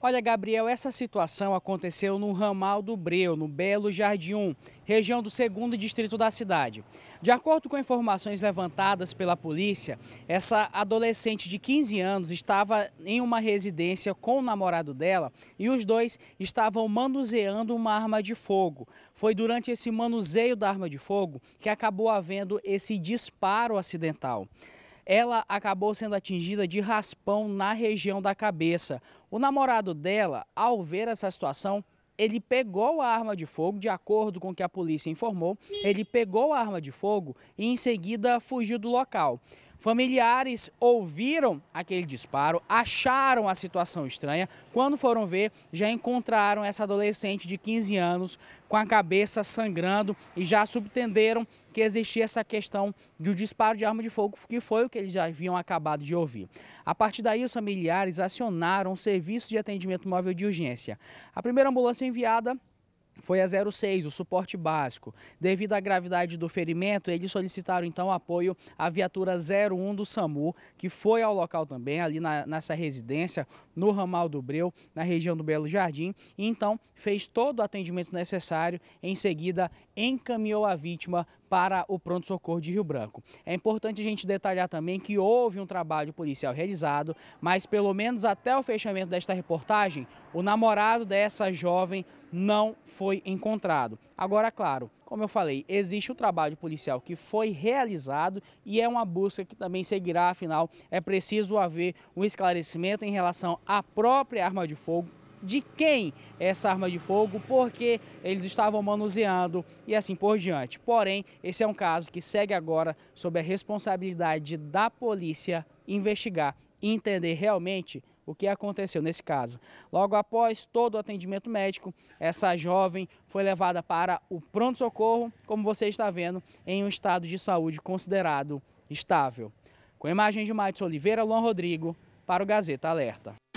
Olha, Gabriel, essa situação aconteceu no ramal do Breu, no Belo Jardim 1, região do segundo distrito da cidade. De acordo com informações levantadas pela polícia, essa adolescente de 15 anos estava em uma residência com o namorado dela e os dois estavam manuseando uma arma de fogo. Foi durante esse manuseio da arma de fogo que acabou havendo esse disparo acidental ela acabou sendo atingida de raspão na região da cabeça. O namorado dela, ao ver essa situação, ele pegou a arma de fogo, de acordo com o que a polícia informou, ele pegou a arma de fogo e em seguida fugiu do local. Familiares ouviram aquele disparo, acharam a situação estranha. Quando foram ver, já encontraram essa adolescente de 15 anos com a cabeça sangrando e já subtenderam que existia essa questão do disparo de arma de fogo, que foi o que eles já haviam acabado de ouvir. A partir daí, os familiares acionaram o serviço de atendimento móvel de urgência. A primeira ambulância enviada foi a 06, o suporte básico. Devido à gravidade do ferimento, eles solicitaram então apoio à viatura 01 do SAMU, que foi ao local também, ali na, nessa residência, no ramal do Breu, na região do Belo Jardim, e então fez todo o atendimento necessário, em seguida encaminhou a vítima para o pronto-socorro de Rio Branco. É importante a gente detalhar também que houve um trabalho policial realizado, mas pelo menos até o fechamento desta reportagem, o namorado dessa jovem não foi encontrado. Agora, claro, como eu falei, existe o trabalho policial que foi realizado e é uma busca que também seguirá, afinal, é preciso haver um esclarecimento em relação à própria arma de fogo, de quem é essa arma de fogo, porque eles estavam manuseando e assim por diante. Porém, esse é um caso que segue agora sob a responsabilidade da polícia investigar e entender realmente o que aconteceu nesse caso. Logo após todo o atendimento médico, essa jovem foi levada para o pronto-socorro, como você está vendo, em um estado de saúde considerado estável. Com imagens de Matos Oliveira, Luan Rodrigo, para o Gazeta Alerta.